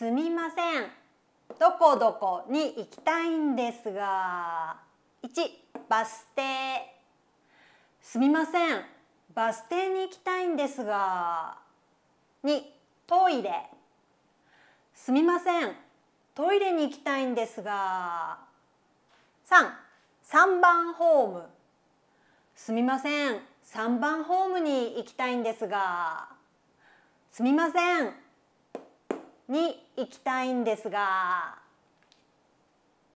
すみませんどこどこに行きたいんですが1バス停すみませんバス停に行きたいんですが2トイレすみませんトイレに行きたいんですが33番ホームすみません3番ホームに行きたいんですがすみませんに行きたいんですが。